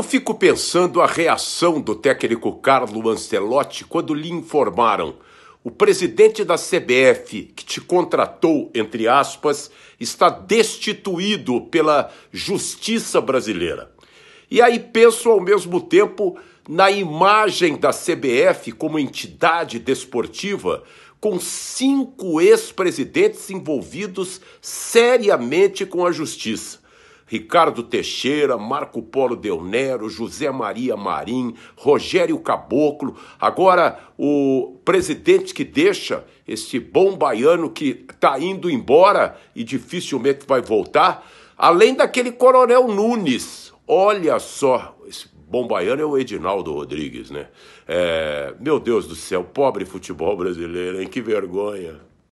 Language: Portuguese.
Eu fico pensando a reação do técnico Carlo Ancelotti quando lhe informaram: o presidente da CBF, que te contratou, entre aspas, está destituído pela justiça brasileira. E aí penso ao mesmo tempo na imagem da CBF como entidade desportiva, com cinco ex-presidentes envolvidos seriamente com a justiça. Ricardo Teixeira, Marco Polo Nero, José Maria Marim, Rogério Caboclo, agora o presidente que deixa esse bom baiano que está indo embora e dificilmente vai voltar, além daquele coronel Nunes. Olha só, esse bom baiano é o Edinaldo Rodrigues, né? É, meu Deus do céu, pobre futebol brasileiro, hein? Que vergonha.